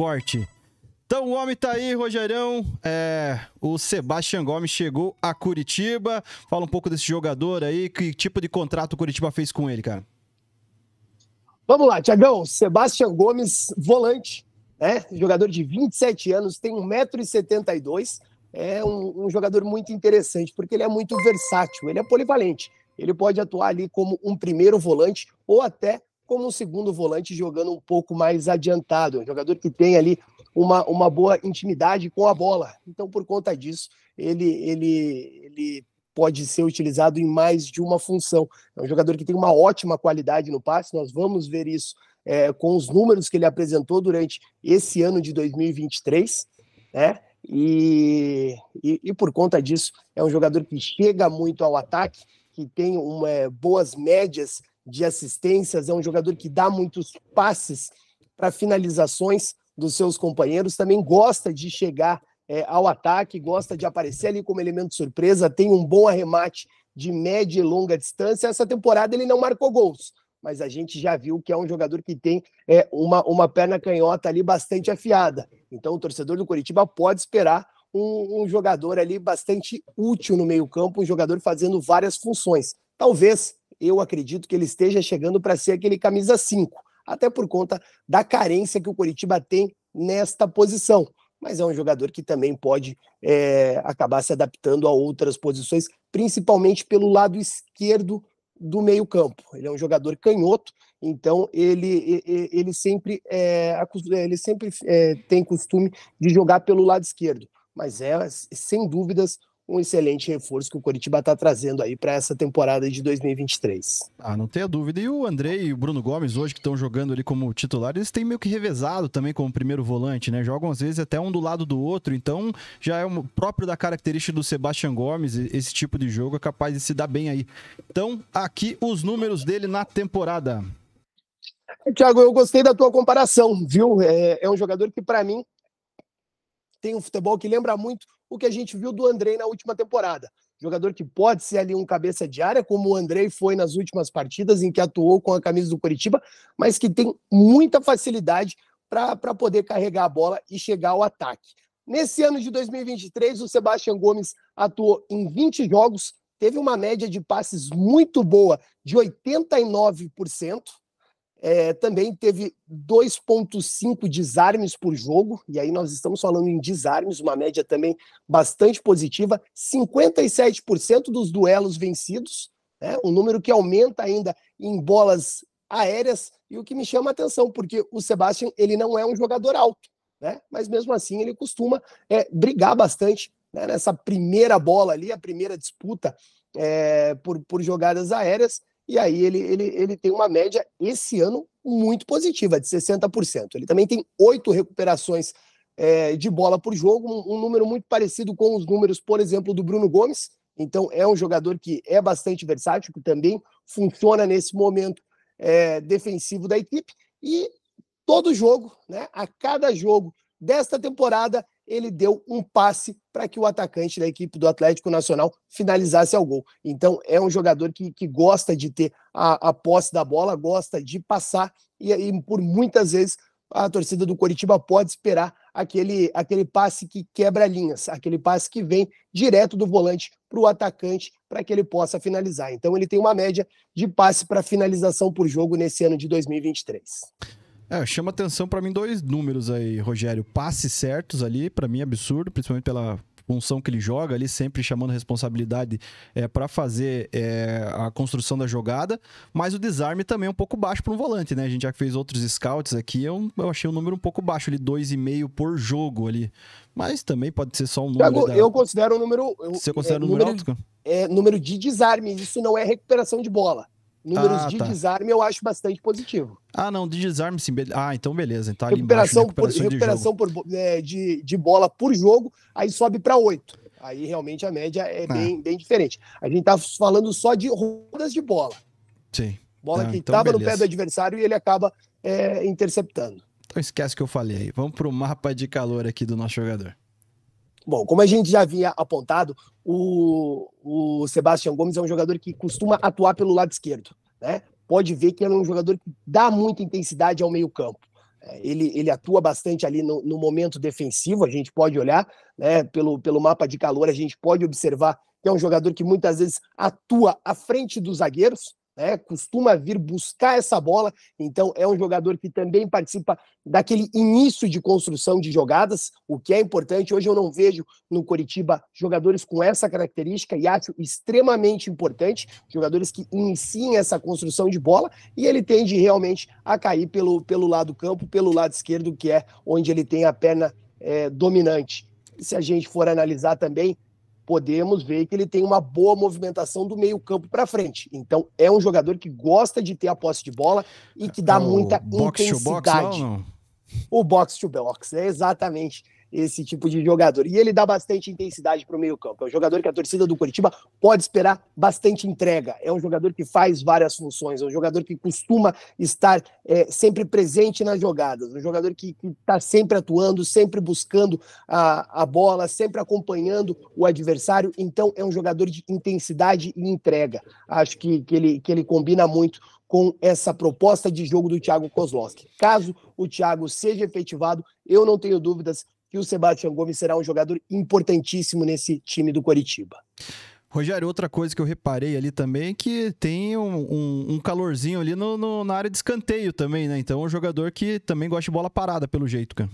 corte. Então o homem tá aí, Rogerão. É, o Sebastião Gomes chegou a Curitiba. Fala um pouco desse jogador aí, que tipo de contrato o Curitiba fez com ele, cara? Vamos lá, Tiagão. Sebastião Gomes, volante, né? Jogador de 27 anos, tem 1,72m. É um, um jogador muito interessante, porque ele é muito versátil, ele é polivalente. Ele pode atuar ali como um primeiro volante ou até como um segundo volante jogando um pouco mais adiantado, é um jogador que tem ali uma, uma boa intimidade com a bola. Então, por conta disso, ele, ele, ele pode ser utilizado em mais de uma função. É um jogador que tem uma ótima qualidade no passe, nós vamos ver isso é, com os números que ele apresentou durante esse ano de 2023, né? E, e, e por conta disso, é um jogador que chega muito ao ataque, que tem uma, boas médias de assistências, é um jogador que dá muitos passes para finalizações dos seus companheiros, também gosta de chegar é, ao ataque, gosta de aparecer ali como elemento surpresa, tem um bom arremate de média e longa distância. Essa temporada ele não marcou gols, mas a gente já viu que é um jogador que tem é, uma, uma perna canhota ali bastante afiada. Então o torcedor do Curitiba pode esperar um, um jogador ali bastante útil no meio-campo, um jogador fazendo várias funções. Talvez eu acredito que ele esteja chegando para ser aquele camisa 5, até por conta da carência que o Coritiba tem nesta posição. Mas é um jogador que também pode é, acabar se adaptando a outras posições, principalmente pelo lado esquerdo do meio-campo. Ele é um jogador canhoto, então ele, ele, ele sempre, é, ele sempre é, tem costume de jogar pelo lado esquerdo. Mas é, sem dúvidas, um excelente reforço que o Coritiba está trazendo aí para essa temporada de 2023. Ah, não tenha dúvida. E o André e o Bruno Gomes, hoje que estão jogando ali como titulares, eles têm meio que revezado também como primeiro volante, né? Jogam às vezes até um do lado do outro, então já é um, próprio da característica do Sebastião Gomes, esse tipo de jogo é capaz de se dar bem aí. Então, aqui os números dele na temporada. Tiago, eu gostei da tua comparação, viu? É, é um jogador que, para mim, tem um futebol que lembra muito o que a gente viu do Andrei na última temporada. Jogador que pode ser ali um cabeça de área, como o Andrei foi nas últimas partidas em que atuou com a camisa do Curitiba, mas que tem muita facilidade para poder carregar a bola e chegar ao ataque. Nesse ano de 2023, o Sebastião Gomes atuou em 20 jogos, teve uma média de passes muito boa de 89%, é, também teve 2,5 desarmes por jogo, e aí nós estamos falando em desarmes, uma média também bastante positiva. 57% dos duelos vencidos, né, um número que aumenta ainda em bolas aéreas, e o que me chama a atenção, porque o Sebastian ele não é um jogador alto, né, mas mesmo assim ele costuma é, brigar bastante né, nessa primeira bola ali, a primeira disputa é, por, por jogadas aéreas e aí ele, ele, ele tem uma média esse ano muito positiva, de 60%. Ele também tem oito recuperações é, de bola por jogo, um, um número muito parecido com os números, por exemplo, do Bruno Gomes. Então é um jogador que é bastante versátil, que também funciona nesse momento é, defensivo da equipe. E todo jogo, né, a cada jogo desta temporada, ele deu um passe para que o atacante da equipe do Atlético Nacional finalizasse ao gol. Então, é um jogador que, que gosta de ter a, a posse da bola, gosta de passar, e, e por muitas vezes a torcida do Coritiba pode esperar aquele, aquele passe que quebra linhas, aquele passe que vem direto do volante para o atacante para que ele possa finalizar. Então ele tem uma média de passe para finalização por jogo nesse ano de 2023. É, chama atenção para mim dois números aí, Rogério. Passes certos ali, para mim absurdo, principalmente pela função que ele joga ali, sempre chamando responsabilidade é, para fazer é, a construção da jogada, mas o desarme também é um pouco baixo para um volante, né? A gente já fez outros scouts aqui, eu, eu achei o um número um pouco baixo ali, 2,5 por jogo ali. Mas também pode ser só um número. Thiago, da... Eu considero o um número. Eu, Você é, considera é, um número, número alto? É número de desarme isso não é recuperação de bola. Números ah, de tá. desarme eu acho bastante positivo. Ah, não, de desarme sim. Ah, então beleza. então recuperação, embaixo, né? recuperação por, de, por, é, de, de bola por jogo, aí sobe para 8. Aí realmente a média é, é bem, bem diferente. A gente tá falando só de rodas de bola. Sim. Bola ah, que estava então no pé do adversário e ele acaba é, interceptando. Então esquece que eu falei aí. Vamos para o mapa de calor aqui do nosso jogador. Bom, como a gente já havia apontado, o, o Sebastião Gomes é um jogador que costuma atuar pelo lado esquerdo, né? Pode ver que ele é um jogador que dá muita intensidade ao meio-campo. É, ele, ele atua bastante ali no, no, momento defensivo, a gente pode olhar, né? Pelo, pelo mapa de calor, a gente pode observar que é um jogador que muitas vezes atua à frente dos zagueiros, né, costuma vir buscar essa bola, então é um jogador que também participa daquele início de construção de jogadas, o que é importante. Hoje eu não vejo no Coritiba jogadores com essa característica e acho extremamente importante, jogadores que iniciem essa construção de bola e ele tende realmente a cair pelo, pelo lado do campo, pelo lado esquerdo, que é onde ele tem a perna é, dominante. Se a gente for analisar também podemos ver que ele tem uma boa movimentação do meio-campo para frente. Então, é um jogador que gosta de ter a posse de bola e que dá é, é o muita box intensidade. To box, não? O box to box, é exatamente esse tipo de jogador. E ele dá bastante intensidade para o meio-campo. É um jogador que a torcida do Curitiba pode esperar bastante entrega. É um jogador que faz várias funções, é um jogador que costuma estar é, sempre presente nas jogadas, um jogador que está sempre atuando, sempre buscando a, a bola, sempre acompanhando o adversário. Então, é um jogador de intensidade e entrega. Acho que, que, ele, que ele combina muito com essa proposta de jogo do Thiago Kozlowski. Caso o Thiago seja efetivado, eu não tenho dúvidas que o Sebastião Gomes será um jogador importantíssimo nesse time do Coritiba. Rogério, outra coisa que eu reparei ali também é que tem um, um, um calorzinho ali no, no, na área de escanteio também, né? Então, um jogador que também gosta de bola parada, pelo jeito, cara.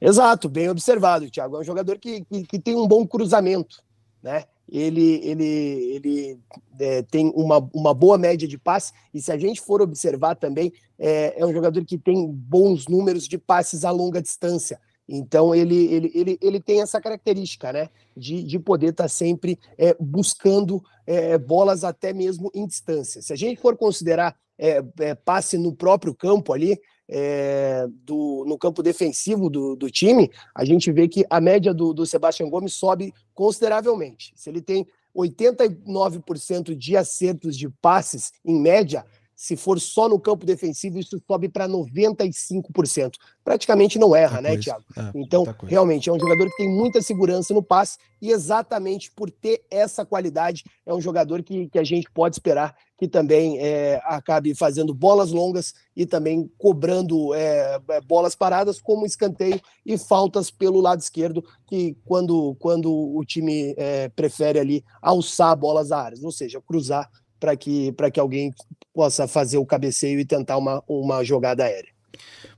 Exato, bem observado, Thiago. É um jogador que, que, que tem um bom cruzamento, né? Ele, ele, ele é, tem uma, uma boa média de passe, e se a gente for observar também, é, é um jogador que tem bons números de passes a longa distância. Então ele, ele, ele, ele tem essa característica, né? De, de poder estar tá sempre é, buscando é, bolas até mesmo em distância. Se a gente for considerar é, é passe no próprio campo ali, é, do, no campo defensivo do, do time, a gente vê que a média do, do Sebastião Gomes sobe consideravelmente. Se ele tem 89% de acertos de passes em média, se for só no campo defensivo, isso sobe para 95%. Praticamente não erra, né, coisa. Thiago? É, então, realmente, é um jogador que tem muita segurança no passe e exatamente por ter essa qualidade, é um jogador que, que a gente pode esperar que também é, acabe fazendo bolas longas e também cobrando é, é bolas paradas, como escanteio e faltas pelo lado esquerdo, que quando, quando o time é, prefere ali alçar bolas à área, ou seja, cruzar para que, que alguém possa fazer o cabeceio e tentar uma, uma jogada aérea.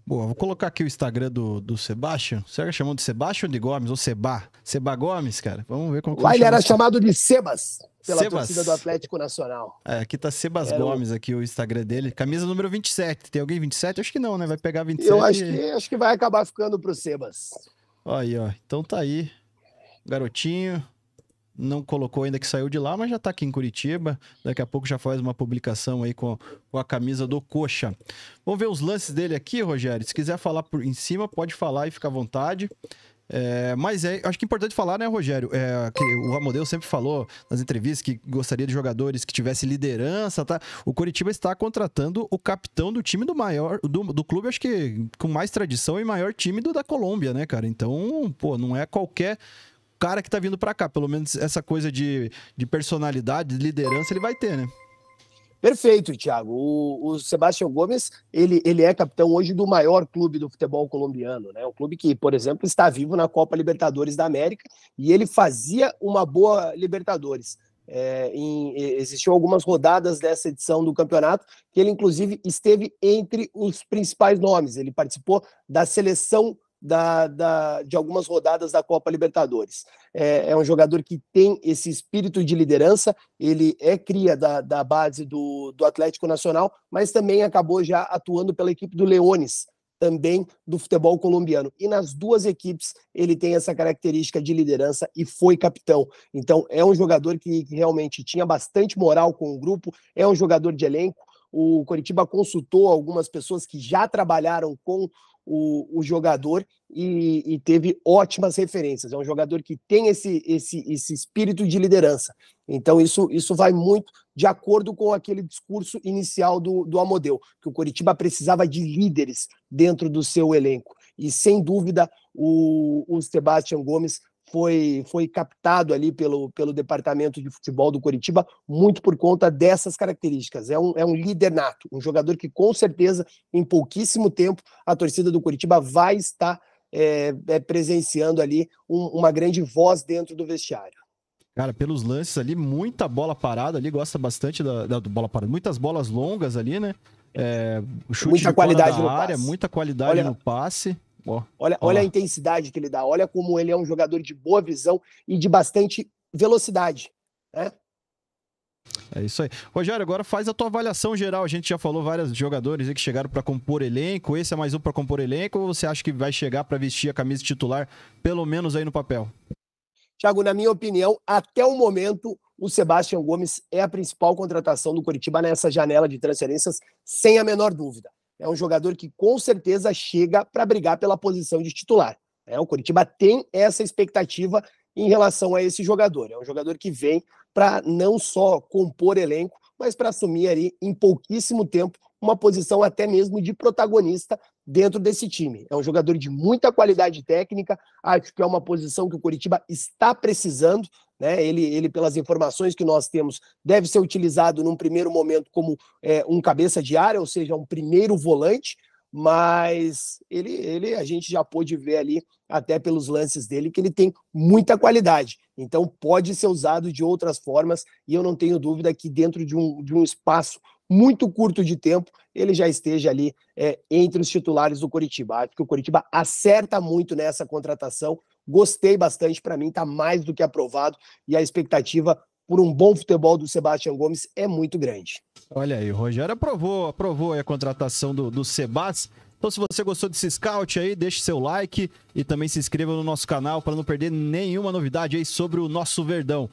Boa, vou colocar aqui o Instagram do, do Sebastião. Será que chamou de Sebastião ou de Gomes? Ou Seba? Seba Gomes, cara. Vamos ver como Lá ele era chamado de Sebas, pela Sebas. torcida do Atlético Nacional. É, aqui tá Sebas era Gomes, aqui o Instagram dele. Camisa número 27. Tem alguém 27? Acho que não, né? Vai pegar 27. Eu acho, que, acho que vai acabar ficando pro Sebas. Aí, ó. Então tá aí. Garotinho, não colocou ainda que saiu de lá, mas já está aqui em Curitiba. Daqui a pouco já faz uma publicação aí com, com a camisa do Coxa. Vamos ver os lances dele aqui, Rogério. Se quiser falar por em cima, pode falar e fica à vontade. É, mas é, acho que é importante falar, né, Rogério? É, que o Amodeu sempre falou nas entrevistas que gostaria de jogadores que tivesse liderança, tá? O Curitiba está contratando o capitão do time do maior, do, do clube, acho que com mais tradição e maior time do da Colômbia, né, cara? Então, pô, não é qualquer cara que tá vindo para cá. Pelo menos essa coisa de, de personalidade, de liderança, ele vai ter, né? Perfeito, Thiago. O, o Sebastião Gomes, ele, ele é capitão hoje do maior clube do futebol colombiano, né? Um clube que, por exemplo, está vivo na Copa Libertadores da América e ele fazia uma boa Libertadores. É, em, existiu algumas rodadas dessa edição do campeonato que ele, inclusive, esteve entre os principais nomes. Ele participou da seleção da, da, de algumas rodadas da Copa Libertadores. É, é, um jogador que tem esse espírito de liderança, ele é cria da, da base do, do, Atlético Nacional, mas também acabou já atuando pela equipe do Leones, também do futebol colombiano. E nas duas equipes ele tem essa característica de liderança e foi capitão. Então é um jogador que, que realmente tinha bastante moral com o grupo, é um jogador de elenco. O Coritiba consultou algumas pessoas que já trabalharam com o, o jogador e, e, teve ótimas referências. É um jogador que tem esse, esse, esse espírito de liderança. Então, isso, isso vai muito de acordo com aquele discurso inicial do, do Amodeu, que o Coritiba precisava de líderes dentro do seu elenco. E, sem dúvida, o, o Sebastian Gomes foi, foi captado ali pelo, pelo departamento de futebol do Coritiba, muito por conta dessas características. É um, é um líder nato, um jogador que com certeza, em pouquíssimo tempo, a torcida do Coritiba vai estar é, é, presenciando ali um, uma grande voz dentro do vestiário. Cara, pelos lances ali, muita bola parada ali, gosta bastante da, da bola parada, muitas bolas longas ali, né? É, chute muita qualidade área, passe. muita qualidade Olha, no passe. Olha, olha a intensidade que ele dá, olha como ele é um jogador de boa visão e de bastante velocidade. Né? É isso aí. Rogério, agora faz a tua avaliação geral. A gente já falou vários jogadores que chegaram para compor elenco. Esse é mais um para compor elenco ou você acha que vai chegar para vestir a camisa titular, pelo menos aí no papel? Thiago, na minha opinião, até o momento, o Sebastião Gomes é a principal contratação do Curitiba nessa janela de transferências, sem a menor dúvida é um jogador que com certeza chega para brigar pela posição de titular. Né? O Coritiba tem essa expectativa em relação a esse jogador. É um jogador que vem para não só compor elenco, mas para assumir ali em pouquíssimo tempo uma posição até mesmo de protagonista dentro desse time. É um jogador de muita qualidade técnica, acho que é uma posição que o Curitiba está precisando, né? Ele, ele pelas informações que nós temos, deve ser utilizado num primeiro momento como é, um cabeça de área, ou seja, um primeiro volante, mas ele, ele a gente já pôde ver ali, até pelos lances dele, que ele tem muita qualidade. Então pode ser usado de outras formas, e eu não tenho dúvida que dentro de um, de um espaço muito curto de tempo, ele já esteja ali é, entre os titulares do Coritiba. Acho que o Coritiba acerta muito nessa contratação. Gostei bastante, para mim está mais do que aprovado e a expectativa por um bom futebol do Sebastião Gomes é muito grande. Olha aí, o Rogério aprovou, aprovou a contratação do, do Sebas. Então, se você gostou desse scout aí, deixe seu like e também se inscreva no nosso canal para não perder nenhuma novidade aí sobre o nosso Verdão.